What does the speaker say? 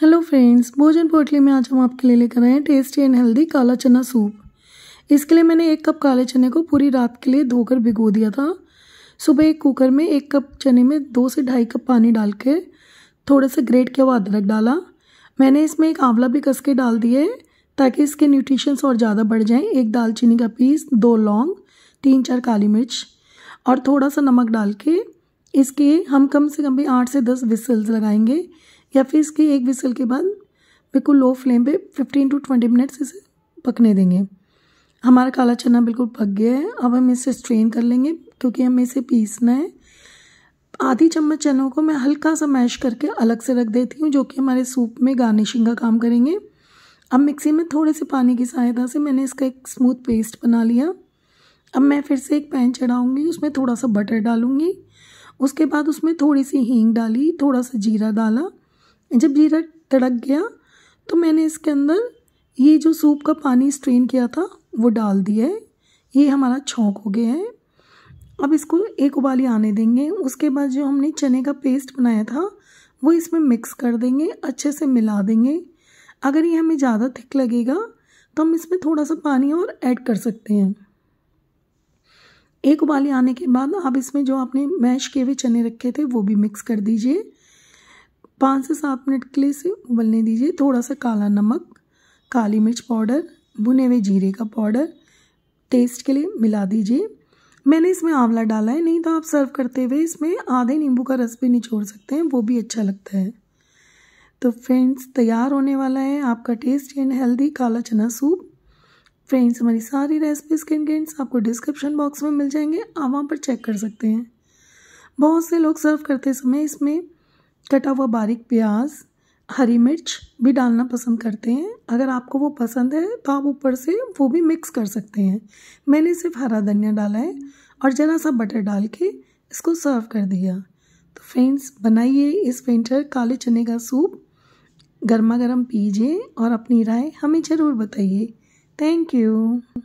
hello friends भोजन पोटली में आज हम आपके लिए लेकर आए हैं टेस्टी एंड हेल्दी काला चना सूप इसके लिए मैंने एक कप काले चने को पूरी रात के लिए धोकर भिगो दिया था सुबह एक कुकर में एक कप चने में दो से ढाई कप पानी डाल के थोड़ा सा ग्रेट किया हुआ अदरक डाला मैंने इसमें एक आंवला भी कस के डाल दिए ताकि इसके न्यूट्रिशंस और ज़्यादा बढ़ जाएँ एक दालचीनी का पीस दो लौंग तीन चार काली मिर्च और थोड़ा सा नमक डाल के इसके हम कम से कम भी आठ से दस विसल्स लगाएंगे या फिर इसके एक विसल के बाद बिल्कुल लो फ्लेम पे 15 टू 20 मिनट्स इसे पकने देंगे हमारा काला चना बिल्कुल पक गया है अब हम इसे स्ट्रेन कर लेंगे क्योंकि हमें इसे पीसना है आधी चम्मच चनों को मैं हल्का सा मैश करके अलग से रख देती हूँ जो कि हमारे सूप में गार्निशिंग का काम करेंगे अब मिक्सी में थोड़े से पानी की सहायता से मैंने इसका एक स्मूथ पेस्ट बना लिया अब मैं फिर से एक पैन चढ़ाऊँगी उसमें थोड़ा सा बटर डालूँगी उसके बाद उसमें थोड़ी सी हींग डाली थोड़ा सा जीरा डाला जब जीरा तड़क गया तो मैंने इसके अंदर ये जो सूप का पानी स्ट्रेन किया था वो डाल दिया है ये हमारा छोंक हो गया है अब इसको एक उबाली आने देंगे उसके बाद जो हमने चने का पेस्ट बनाया था वो इसमें मिक्स कर देंगे अच्छे से मिला देंगे अगर ये हमें ज़्यादा थिक लगेगा तो हम इसमें थोड़ा सा पानी और ऐड कर सकते हैं एक उबाली आने के बाद आप इसमें जो आपने मैश किए हुए चने रखे थे वो भी मिक्स कर दीजिए पाँच से सात मिनट के लिए इसे उबलने दीजिए थोड़ा सा काला नमक काली मिर्च पाउडर भुने हुए जीरे का पाउडर टेस्ट के लिए मिला दीजिए मैंने इसमें आंवला डाला है नहीं तो आप सर्व करते हुए इसमें आधे नींबू का रस भी निचोड़ सकते हैं वो भी अच्छा लगता है तो फ्रेंड्स तैयार होने वाला है आपका टेस्ट एंड हेल्दी काला चना सूप फ्रेंड्स हमारी सारी रेसिपीज़ के इन्ग्रीडियंट्स आपको डिस्क्रिप्शन बॉक्स में मिल जाएंगे आप वहाँ पर चेक कर सकते हैं बहुत से लोग सर्व करते समय इसमें कटा हुआ बारीक प्याज हरी मिर्च भी डालना पसंद करते हैं अगर आपको वो पसंद है तो आप ऊपर से वो भी मिक्स कर सकते हैं मैंने सिर्फ हरा धनिया डाला है और ज़रा सा बटर डाल के इसको सर्व कर दिया तो फ्रेंड्स बनाइए इस विंटर काले चने का सूप गर्मा गर्म पीजिए और अपनी राय हमें ज़रूर बताइए थैंक यू